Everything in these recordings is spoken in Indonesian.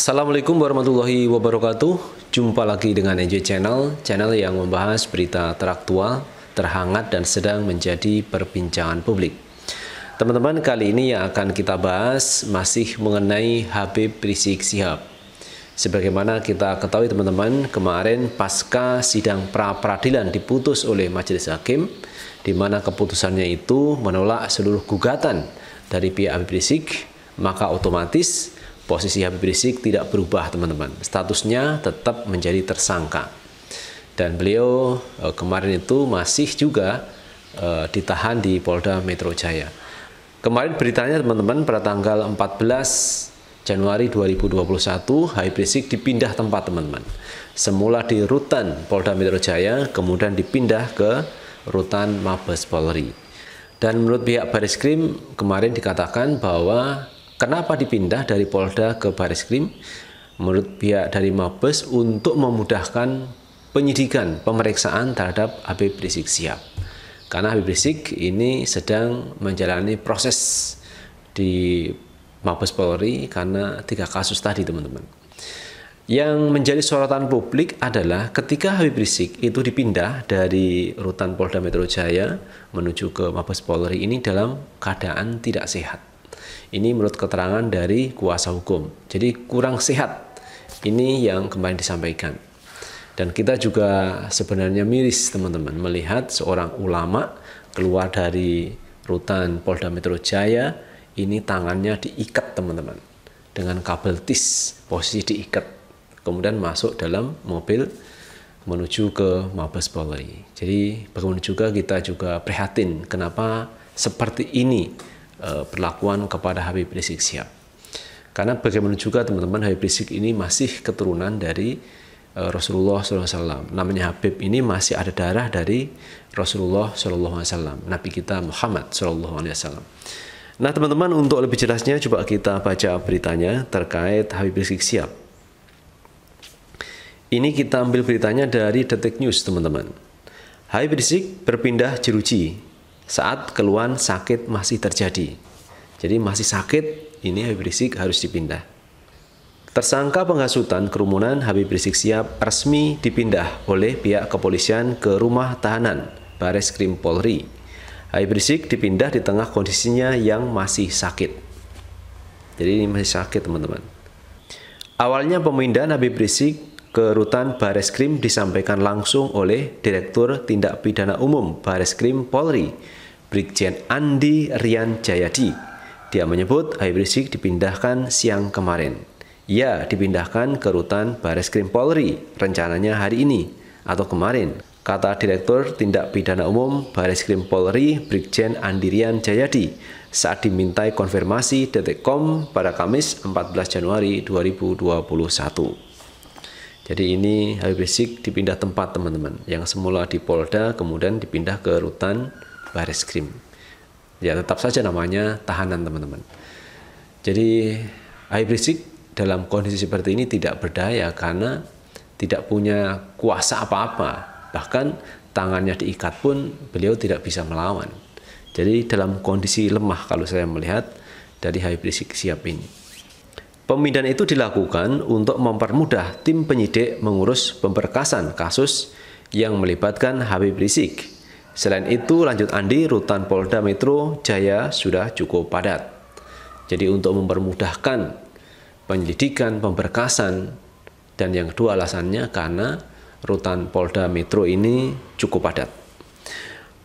Assalamualaikum warahmatullahi wabarakatuh. Jumpa lagi dengan NJ Channel, channel yang membahas berita teraktual, terhangat dan sedang menjadi perbincangan publik. Teman-teman, kali ini yang akan kita bahas masih mengenai Habib Rizik Sihab. Sebagaimana kita ketahui teman-teman, kemarin pasca sidang pra-peradilan diputus oleh majelis hakim, di mana keputusannya itu menolak seluruh gugatan dari pihak Habib Rizik, maka otomatis posisi Habib Rizik tidak berubah teman-teman. Statusnya tetap menjadi tersangka. Dan beliau eh, kemarin itu masih juga eh, ditahan di Polda Metro Jaya. Kemarin beritanya teman-teman pada tanggal 14 Januari 2021 Habib Rizik dipindah tempat teman-teman. Semula di Rutan Polda Metro Jaya, kemudian dipindah ke Rutan Mabes Polri. Dan menurut pihak Baris Krim kemarin dikatakan bahwa Kenapa dipindah dari Polda ke Baris Krim? Menurut pihak dari Mabes untuk memudahkan penyidikan pemeriksaan terhadap Habib Rizik Sihab. Karena Habib Rizik ini sedang menjalani proses di Mabes Polri karena tiga kasus tadi teman-teman. Yang menjadi sorotan publik adalah ketika Habib Rizik itu dipindah dari rutan Polda Metro Jaya menuju ke Mabes Polri ini dalam keadaan tidak sehat. Ini menurut keterangan dari kuasa hukum. Jadi kurang sehat. Ini yang kemarin disampaikan. Dan kita juga sebenarnya miris teman-teman melihat seorang ulama keluar dari rutan Polda Metro Jaya ini tangannya diikat teman-teman dengan kabel tis posisi diikat kemudian masuk dalam mobil menuju ke Mabes Polri. Jadi bagaimana juga kita juga prihatin kenapa seperti ini Eh, perlakuan kepada Habib Rizik Sihab. Karena bagaimana juga teman-teman Habib Rizik ini masih keturunan dari eh, Rasulullah SAW. Namanya Habib ini masih ada darah dari Rasulullah SAW, Nabi kita Muhammad SAW. Nah teman-teman untuk lebih jelasnya coba kita baca beritanya terkait Habib Rizik Siap. Ini kita ambil beritanya dari Detik News teman-teman. Habib Rizik berpindah jeruji, saat keluhan sakit masih terjadi. Jadi masih sakit, ini Habib Rizik harus dipindah. Tersangka penghasutan kerumunan Habib Rizik Siap resmi dipindah oleh pihak kepolisian ke rumah tahanan Baris Krim Polri. Habib Rizik dipindah di tengah kondisinya yang masih sakit. Jadi ini masih sakit teman-teman. Awalnya pemindahan Habib Rizik ke rutan Baris Krim disampaikan langsung oleh Direktur Tindak Pidana Umum Baris Krim Polri Brigjen Andi Rian Jayadi. Dia menyebut Habib Rizik dipindahkan siang kemarin. Ya, dipindahkan ke rutan Baris Krim Polri, rencananya hari ini atau kemarin, kata Direktur Tindak Pidana Umum Baris Krim Polri Brigjen Andi Rian Jayadi saat dimintai konfirmasi detikcom pada Kamis 14 Januari 2021. Jadi ini Habib Rizik dipindah tempat teman-teman, yang semula di Polda kemudian dipindah ke rutan Baris Krim. Ya tetap saja namanya tahanan teman-teman. Jadi Habib Rizik dalam kondisi seperti ini tidak berdaya karena tidak punya kuasa apa-apa. Bahkan tangannya diikat pun beliau tidak bisa melawan. Jadi dalam kondisi lemah kalau saya melihat dari Habib Rizik siap ini. Pemindahan itu dilakukan untuk mempermudah tim penyidik mengurus pemberkasan kasus yang melibatkan Habib Rizik Selain itu, lanjut Andi, Rutan Polda Metro Jaya sudah cukup padat. Jadi untuk mempermudahkan penyelidikan, pemberkasan, dan yang kedua alasannya karena Rutan Polda Metro ini cukup padat.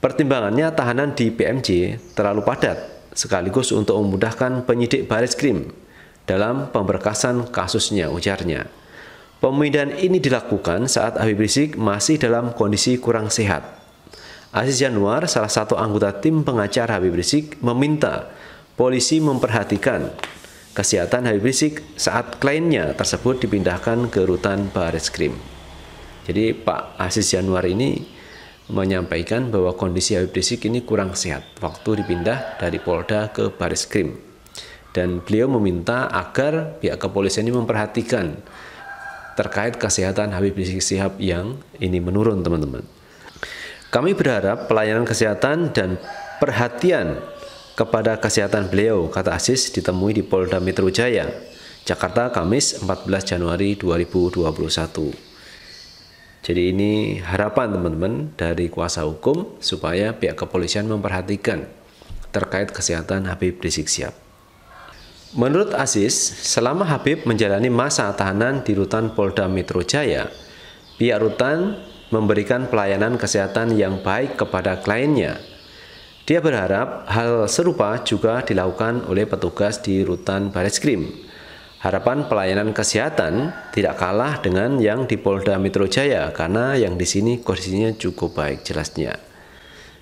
Pertimbangannya tahanan di PMJ terlalu padat, sekaligus untuk memudahkan penyidik baris krim dalam pemberkasan kasusnya, ujarnya. Pemindahan ini dilakukan saat Habib Rizik masih dalam kondisi kurang sehat Aziz Januar, salah satu anggota tim pengacara Habib Rizik, meminta polisi memperhatikan kesehatan Habib Rizik saat kliennya tersebut dipindahkan ke rutan Baris Krim. Jadi Pak Aziz Januar ini menyampaikan bahwa kondisi Habib Rizik ini kurang sehat waktu dipindah dari Polda ke Baris Krim. Dan beliau meminta agar pihak kepolisian ini memperhatikan terkait kesehatan Habib Rizik Sihab yang ini menurun teman-teman. Kami berharap pelayanan kesehatan dan perhatian kepada kesehatan beliau, kata Asis ditemui di Polda Metro Jaya, Jakarta, Kamis 14 Januari 2021. Jadi ini harapan teman-teman dari kuasa hukum supaya pihak kepolisian memperhatikan terkait kesehatan Habib Rizik Sihab. Menurut Aziz, selama Habib menjalani masa tahanan di rutan Polda Metro Jaya, pihak rutan memberikan pelayanan kesehatan yang baik kepada kliennya. Dia berharap hal serupa juga dilakukan oleh petugas di rutan Baris Krim. Harapan pelayanan kesehatan tidak kalah dengan yang di Polda Metro Jaya karena yang di sini kondisinya cukup baik jelasnya.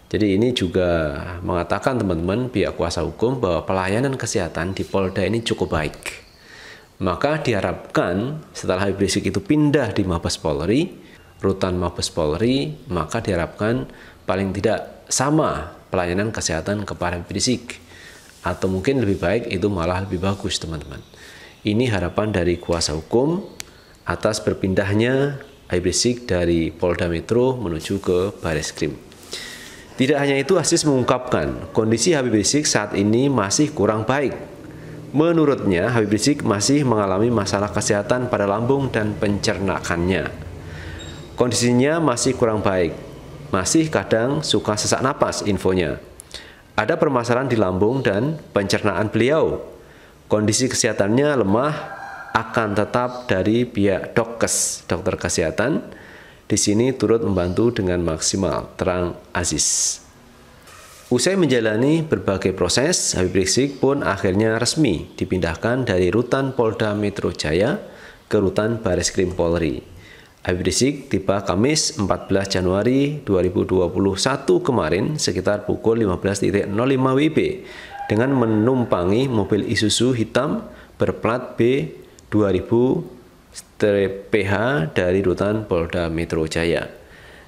Jadi ini juga mengatakan teman-teman pihak kuasa hukum bahwa pelayanan kesehatan di Polda ini cukup baik. Maka diharapkan setelah Habib Rizik itu pindah di Mabes Polri, rutan Mabes Polri, maka diharapkan paling tidak sama pelayanan kesehatan kepada fisik atau mungkin lebih baik itu malah lebih bagus teman-teman. Ini harapan dari kuasa hukum atas berpindahnya Habib dari Polda Metro menuju ke Baris Krim. Tidak hanya itu, Asis mengungkapkan kondisi Habib Rizik saat ini masih kurang baik. Menurutnya, Habib Rizik masih mengalami masalah kesehatan pada lambung dan pencernakannya kondisinya masih kurang baik. Masih kadang suka sesak napas infonya. Ada permasalahan di lambung dan pencernaan beliau. Kondisi kesehatannya lemah akan tetap dari pihak dokes, dokter kesehatan. Di sini turut membantu dengan maksimal, terang Aziz. Usai menjalani berbagai proses, Habib Rizik pun akhirnya resmi dipindahkan dari Rutan Polda Metro Jaya ke Rutan Baris Krim Polri Habib Rizik tiba Kamis 14 Januari 2021 kemarin sekitar pukul 15.05 WIB dengan menumpangi mobil Isuzu hitam berplat B 2000 PH dari Rutan Polda Metro Jaya.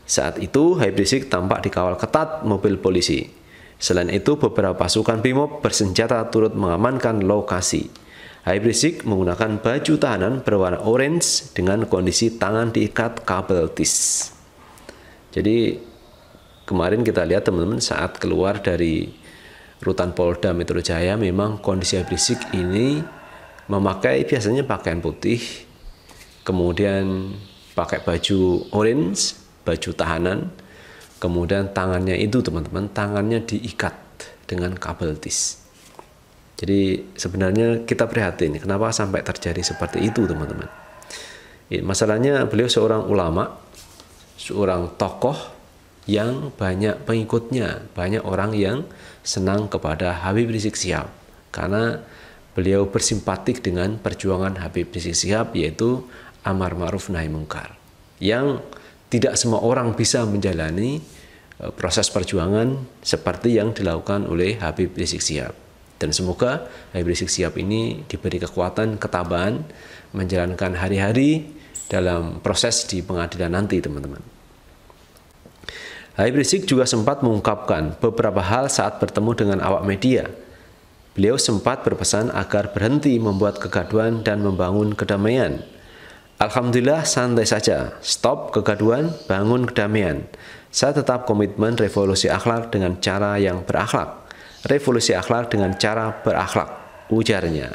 Saat itu Habib Rizik tampak dikawal ketat mobil polisi. Selain itu, beberapa pasukan Bimob bersenjata turut mengamankan lokasi. Hybrisik menggunakan baju tahanan berwarna orange dengan kondisi tangan diikat kabel tis. Jadi kemarin kita lihat teman-teman saat keluar dari rutan Polda Metro Jaya memang kondisi Hybrisik ini memakai biasanya pakaian putih, kemudian pakai baju orange, baju tahanan, kemudian tangannya itu teman-teman tangannya diikat dengan kabel tis. Jadi sebenarnya kita prihatin kenapa sampai terjadi seperti itu teman-teman. Iya, masalahnya beliau seorang ulama, seorang tokoh yang banyak pengikutnya, banyak orang yang senang kepada Habib Rizik Sihab karena beliau bersimpatik dengan perjuangan Habib Rizik Sihab yaitu amar ma'ruf nahi mungkar yang tidak semua orang bisa menjalani e, proses perjuangan seperti yang dilakukan oleh Habib Rizik Sihab. Dan semoga Habib Rizik Siap ini diberi kekuatan, ketabahan menjalankan hari-hari dalam proses di pengadilan nanti, teman-teman. Habib Rizik juga sempat mengungkapkan beberapa hal saat bertemu dengan awak media. Beliau sempat berpesan agar berhenti membuat kegaduhan dan membangun kedamaian. Alhamdulillah santai saja, stop kegaduhan, bangun kedamaian. Saya tetap komitmen revolusi akhlak dengan cara yang berakhlak revolusi akhlak dengan cara berakhlak, ujarnya.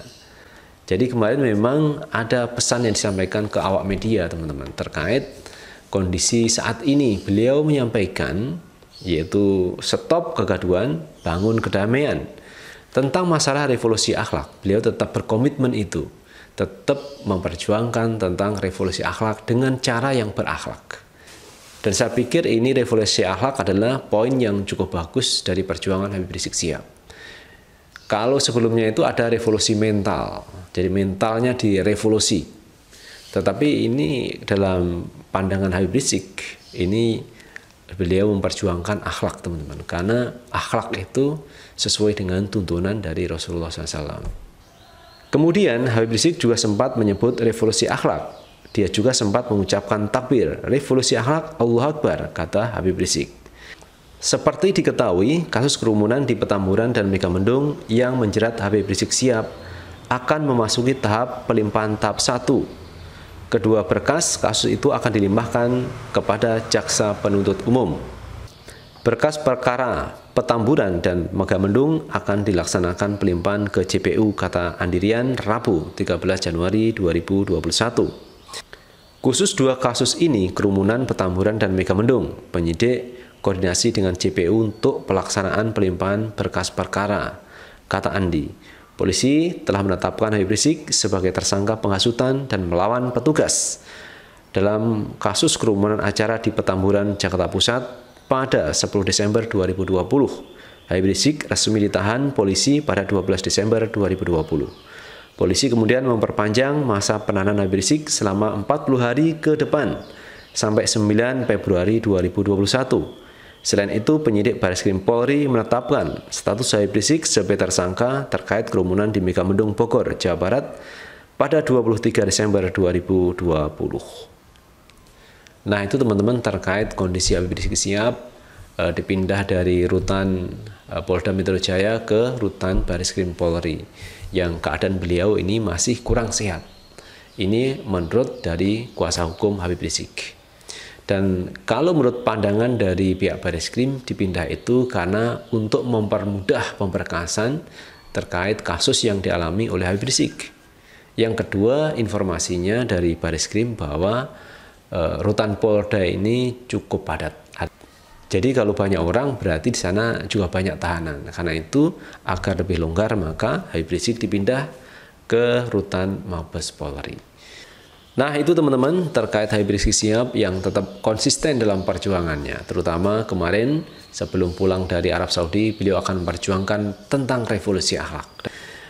Jadi kemarin memang ada pesan yang disampaikan ke awak media teman-teman terkait kondisi saat ini. Beliau menyampaikan yaitu stop kegaduhan, bangun kedamaian. Tentang masalah revolusi akhlak, beliau tetap berkomitmen itu, tetap memperjuangkan tentang revolusi akhlak dengan cara yang berakhlak. Dan saya pikir ini revolusi akhlak adalah poin yang cukup bagus dari perjuangan Habib Rizik Sihab. Kalau sebelumnya itu ada revolusi mental, jadi mentalnya direvolusi. Tetapi ini dalam pandangan Habib Rizik, ini beliau memperjuangkan akhlak teman-teman. Karena akhlak itu sesuai dengan tuntunan dari Rasulullah SAW. Kemudian Habib Rizik juga sempat menyebut revolusi akhlak dia juga sempat mengucapkan takbir, revolusi akhlak, Allah Akbar, kata Habib Rizik. Seperti diketahui, kasus kerumunan di Petamburan dan Megamendung yang menjerat Habib Rizik Siap akan memasuki tahap pelimpahan tahap 1. Kedua berkas kasus itu akan dilimpahkan kepada jaksa penuntut umum. Berkas perkara Petamburan dan Megamendung akan dilaksanakan pelimpahan ke JPU kata Andirian Rabu 13 Januari 2021. Khusus dua kasus ini, kerumunan Petamburan dan Megamendung, penyidik koordinasi dengan JPU untuk pelaksanaan pelimpahan berkas perkara, kata Andi. Polisi telah menetapkan Habib Rizik sebagai tersangka penghasutan dan melawan petugas dalam kasus kerumunan acara di Petamburan, Jakarta Pusat pada 10 Desember 2020. Habib Rizik resmi ditahan polisi pada 12 Desember 2020. Polisi kemudian memperpanjang masa penahanan Habib Rizik selama 40 hari ke depan sampai 9 Februari 2021. Selain itu, penyidik Baris Krim Polri menetapkan status Habib Rizik sebagai tersangka terkait kerumunan di Megamendung Bogor, Jawa Barat pada 23 Desember 2020. Nah, itu teman-teman terkait kondisi Habib Rizik siap e, dipindah dari rutan e, Polda Metro Jaya ke rutan Baris Krim Polri yang keadaan beliau ini masih kurang sehat. Ini menurut dari kuasa hukum Habib Rizik. Dan kalau menurut pandangan dari pihak baris krim dipindah itu karena untuk mempermudah pemberkasan terkait kasus yang dialami oleh Habib Rizik. Yang kedua informasinya dari baris krim bahwa e, rutan Polda ini cukup padat jadi kalau banyak orang berarti di sana juga banyak tahanan. Nah, karena itu agar lebih longgar maka Habib Rizik dipindah ke rutan Mabes Polri. Nah itu teman-teman terkait Habib Rizik Siap yang tetap konsisten dalam perjuangannya. Terutama kemarin sebelum pulang dari Arab Saudi beliau akan memperjuangkan tentang revolusi akhlak.